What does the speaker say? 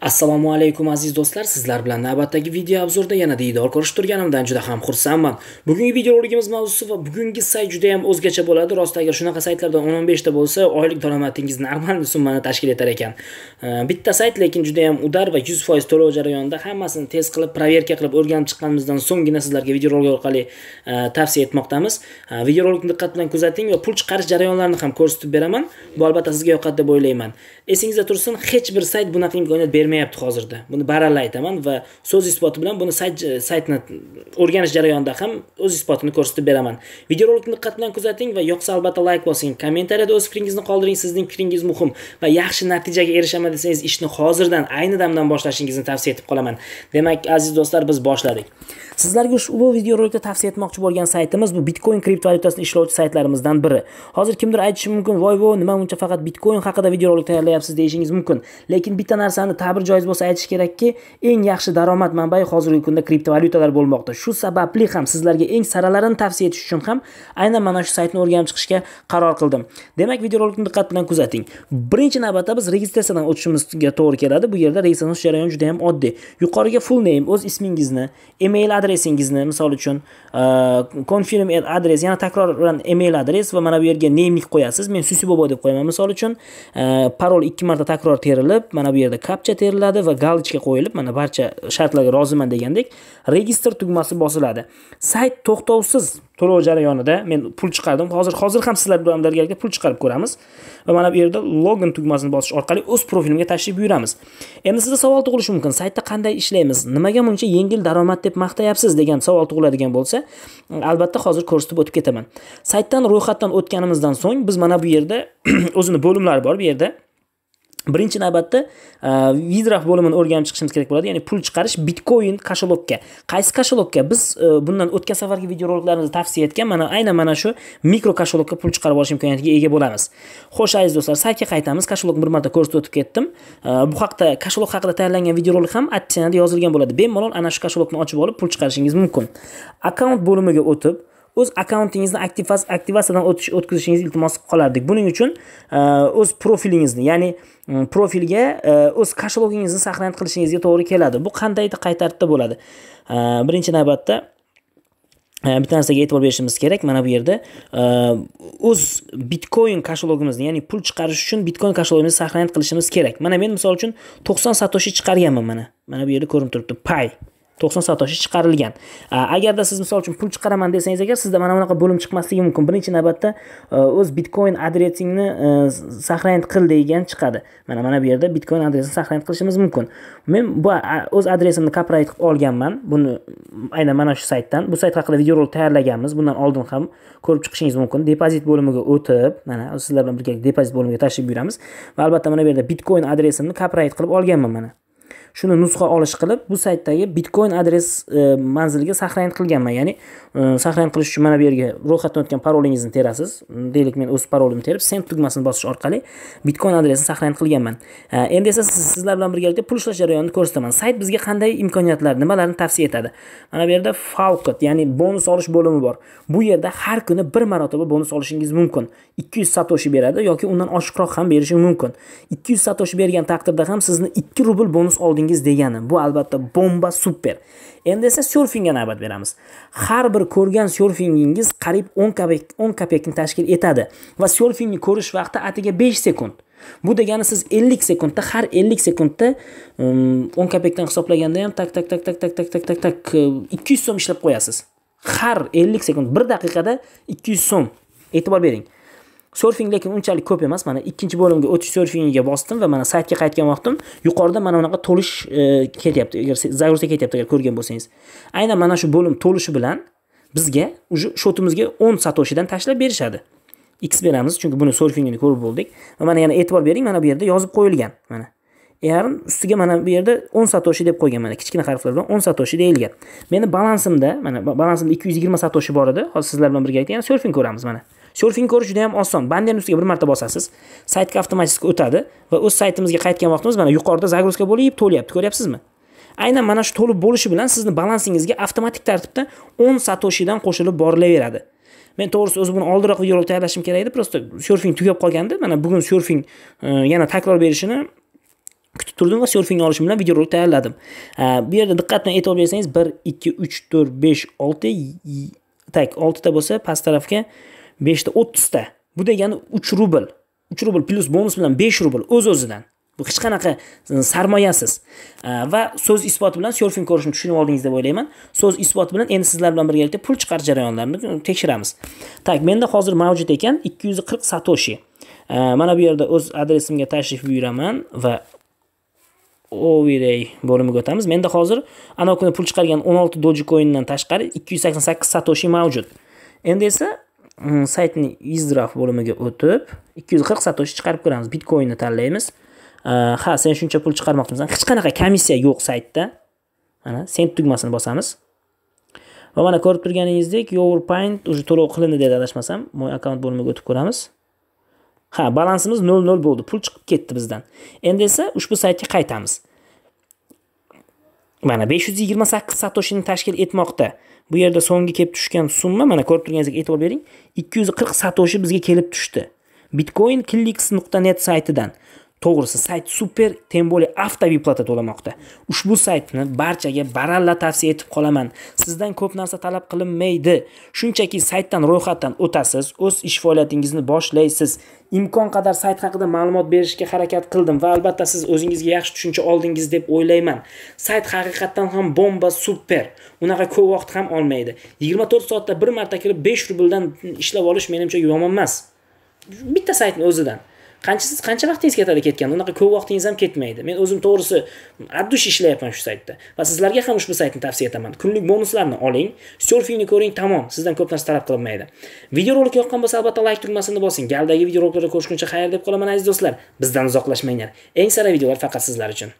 assalomu alaykum aziz do'stlar sizlar bilan navbatdagi video obzorda yana diydor ko'rishib turganimdan juda ham xursandman bugungi videorolikimiz mavzusi va bugungi sayt juda ham o'zgacha bo'ladi rost agar shunaqa saytlardan 10-15 ta bo'lsa oylik daromadingiz normal summani tashkil etar ekan bitta sayt lekin juda ham udar va 100% to'lov jarayonida hammasini tez qilib proverka qilib o'rganib chiqqanimizdan so'nggina sizlarga videorolik orqali e, tavsiya etmoqdamiz videorolikni diqqat bilan kuzating va pul chiqarish jarayonlarini ham ko'rsatib beraman bu albatta sizga yoqadi deb o'ylayman esingizda tursin hech bir sayt bunaqa imkoniyat bermaydi bermayapti hozirda buni baralla aytaman va so'z isboti bilan buni sayt e, saytni o'rganish jarayonida ham o'z isbotini ko'rsatib beraman videorolikni diqqat bilan kuzating va yoqsa albatta layk bosing kommentariyada o'z fikringizni qoldiring sizning fikringiz muhim va yaxshi natijaga erishaman desangiz ishni hozirdan ayni damdan boshlashingizni tavsiya etib qolaman demak aziz do'stlar biz boshladik sizlarga ushbu videorolikda tavsiya etmoqchi bo'lgan saytimiz bu bitcoin kriptovalyutasini ishlovchi saytlarimizdan biri hozir kimdir aytishi mumkin voy voy nima uncha faqat bitcoin haqida videorolik tayyorlayapsiz deyishingiz mumkin lekin bitta narsani ta'bir bir joiz bo'lsa aytish kerakki eng yaxshi daromad manbai hozirgi kunda kriptovalyutalar bo'lmoqda shu sababli ham sizlarga eng saralarini tavsiya etish uchun ham aynan mana shu saytni o'rganib chiqishga qaror qildim demak videorolikni diqqat bilan kuzating birinchi navbatda biz registratsiyadan o'tishimizga to'g'ri keladi bu yerda registratsiya jarayoni juda ham oddiy yuqoriga full name o'z ismingizni email adresingizni misol uchun confirm adres yana takroran email adres va mana bu yerga namelik qo'yasiz men susi bobo deb qo'yaman misol uchun parol ikki marta takror terilib mana bu yerda kapcha beriladi va galochka qo'yilib mana barcha shartlarga roziman degandek registr tugmasi bosiladi sayt to'xtovsiz to'lov jarayonida men pul chiqardim hozir hozir ham sizlar bilan birgalikda pul chiqarib ko'ramiz va mana bu yerda login tugmasini bosish orqali o'z profilimga tashrif buyuramiz endi sizda savol tug'ilishi mumkin saytda qanday ishlaymiz nimaga buncha yengil daromad deb maqtayapsiz degan savol tug'iladigan bo'lsa albatta hozir ko'rsatib o'tib ketaman saytdan ro'yxatdan o'tganimizdan so'ng biz mana bu yerda o'zini bo'limlari bor bu yerda birinchi navbatda e, vidraf bo'limini o'rganib chiqishimiz kerak bo'ladi ya'ni pul chiqarish bitcoin kashelokka qaysi kashelokka biz e, bundan o'tgan safargi videoroliklarimizda tavsiya etgan mana aynan mana shu mikro kashelokka pul chiqarib olish imkoniyatiga ega bo'lamiz xo'sh aziz do'stlar saytga qaytamiz kashelokni bir marta ko'rsatib o'tib ketdim e, bu haqda kashelok haqida tayyorlangan videorolik ham adsenada yozilgan bo'ladi bemalol ana shu kashelokni ochib olib pul chiqarishingiz mumkin akkaunt bo'limiga o'tib o'z akkauntingizni aktivatsiyadan o'tish o'tkazishingizni iltimos qolardik buning uchun e, o'z profilingizni ya'ni profilga e, o'z kashlogingizni saqlanib qilishingizga to'g'ri keladi bu qanday qay tartibda bo'ladi e, birinchi navbatda bitta narsaga e'tibor berishimiz kerak mana bu yerda o'z bitcoin kashlogimizni ya'ni pul chiqarish uchun bitcoin kashlogimizni saqlanib qilishimiz kerak mana men misol uchun 90 satoshi chiqarganman mana mana bu yerda ko'rinib turibdi pay to'qson satoshi chiqarilgan agarda siz misol uchun pul chiqaraman desangiz agar sizda mana bunaqa bo'lim chiqmasligi mumkin birinchi navbatda e, o'z bitcoin adresingni e, saqlanib qil degan chiqadi mana mana bu yerda bitcoin adresini saqlanib qilishimiz mumkin men bu o'z adresimni copyright qilib olganman buni aynan mana shu saytdan bu sayt haqida videorolik tayyorlaganmiz bundan oldin ham ko'rib chiqishingiz mumkin depozit bo'limiga o'tib mana sizlar bilan birga depozit bo'limiga tashrif buyuramiz va albatta mana bu yerda bitcoin adresimni copyright qilib olganman mana shuni nusxa olish qilib bu saytdagi bitcoin adres e, manziliga saqlanib qilganman ya'ni e, saqlanib qilish uchun mana bu yerga ro'yxatdan o'tgan parolingizni terasiz deylik men o'z parolimni terib send tugmasini bosish orqali bitcoin adresini saqlanib qilganman e, endi esa sizlar bilan birgalikda pul ishlash jarayonini ko'rsataman sayt bizga qanday imkoniyatlar nimalarni tavsiya etadi mana bu yerda falcon ya'ni bonus olish bo'limi bor bu yerda har kuni bir marotaba bonus olishingiz mumkin ikki yuz satoshi beradi yoki undan oshiqroq ham berishi mumkin ikki yuz satoshi bergan taqdirda ham sizni ikki rubl bonus oldi oldingiz degani bu albatta bomba super endi esa syorfingga navbat beramiz har bir ko'rgan syorfingingiz qariyb 10 kopek 10 kopekni tashkil etadi va syorfingni ko'rish vaqti atiga 5 sekund bu degani siz 50 sekundda har 50 sekundda 10 um, kopekdan hisoblaganda ham tak tak tak tak tak tak tak tak tak 200 uh, so'm ishlab qo'yasiz har 50 sekund 1 daqiqada 200 so'm e'tibor bering Surfing lekin unchalik ko'p emas. Mana ikkinchi bo'limga o'tish surfingiga bosdim va mana saytga qaytgan vaqtim yuqorida mana bunaqa to'lish e, ketyapti. Agar загрузка ketyapti agar ko'rgan bo'lsangiz. Aynan mana shu bo'lim to'lishi bilan bizga уже shotimizga 10 satoshidan tashlab berishadi. X beramiz chunki buni surfingini ko'rib bo'ldik. Va mana yana e'tibor bering, mana bu yerda yozib qo'yilgan. Mana yarim ustiga mana bu yerda 10 satoshi deb qo'ygan mana kichkina harflar bilan 10 satoshi deyilgan meni balansimda mana balansimda 220 satoshi bor edi hozir sizlar bilan birga aytgan surfing ko'ramiz mana Surfing ko'rish juda ham oson. bannerni ustiga bir marta bosasiz, saytga avtomatik o'tadi va o'z saytimizga qaytgan vaqtimiz mana yuqorida загрузка bo'lib to'layapti ko'ryapsizmi? Aynan mana shu to'lib bo'lishi bilan sizning balansingizga avtomatik tartibda 10 satoshidan qo'shilib borilaveradi. men to'g'risi o'zi buni oldinroq videolar tayyorlashim kerak edi просто surfing tugab qolgandi mana bugun surfing e, yana takror berishini kutib turdim va surfingni olishim bilan videorolik tayyorladim e, bu yerda diqqat bilan e'tibor bersangiz bir ikki uch to'rt besh olti tak oltita bo'lsa past tarafga beshta o'ttizta bu degani uch rubl uch rubl plyus bonus bilan besh rubl o'z o'zidan bu hech qanaqa mm, sarmoyasiz va so'z isboti bilan surfing ko'rishni tushunib oldingiz deb o'ylayman so'z isboti bilan endi sizlar bilan birgalikda pul chiqarish jarayonlarini mm, tekshiramiz tak menda hozir mavjud ekan ikki yuz qirq satoshi mana bu yerda o'z adresimga tashrif buyuraman va overay bo'limiga o'tamiz menda hozir ana kuni pul chiqargan o'n olti doji tashqari ikki yuz sakson sakkiz satoshi mavjud endi esa saytning izdraf bo'limiga o'tib 240 satoshi chiqarib ko'ramiz bitcoinni tanlaymiz ha sen shuncha pul chiqarmoqchimisan hech qanaqa komissiya yo'q saytda mana sent tugmasini bosamiz va mana ko'rib turganingizdek your pint уже to'lov qilindi deydi adashmasam moy akkaunt bo'limiga o'tib ko'ramiz ha balansimiz 00 bo'ldi pul chiqib ketdi bizdan endi esa ushbu saytga qaytamiz mana 528 satoshini tashkil etmoqda bu yerda so'nggi kelib tushgan summa mana ko'rib turganingizdek e'tibor bering 240 satoshi bizga kelib tushdi bitcoin net saytidan to'g'risi sayt super tembole avtoviplata to'lamoqda ushbu saytni barchaga baralla tavsiya etib qolaman sizdan ko'p narsa talab qilinmaydi shunchaki saytdan ro'yxatdan o'tasiz o'z ish faoliyatingizni boshlaysiz imkon qadar sayt haqida ma'lumot berishga harakat qildim va albatta siz o'zingizga yaxshi tushuncha oldingiz deb o'ylayman sayt haqiqatdan ham bomba super unaqa ko'p vaqt ham olmaydi 24 soatda bir marta kirib 5 rubldan ishlab olish menimcha yomon emas bitta saytni o'zidan qancha siz qancha vaqtingiz ketadi ketganda unaqa ko'p vaqtingiz ham ketmaydi men o'zim to'g'risi abdush ishlayapman shu saytda va sizlarga ham ushbu saytni tavsiya etaman kunlik bonuslarni oling serfingni ko'ring tamom sizdan ko'p narsa talab qilinmaydi videorolik yoqqan bo'lsa albatta layk tugmasini bosing galdagi videoroliklarda ko'rishguncha xayr deb qolaman aziz do'stlar bizdan uzoqlashmanglar eng sara videolar faqat sizlar uchun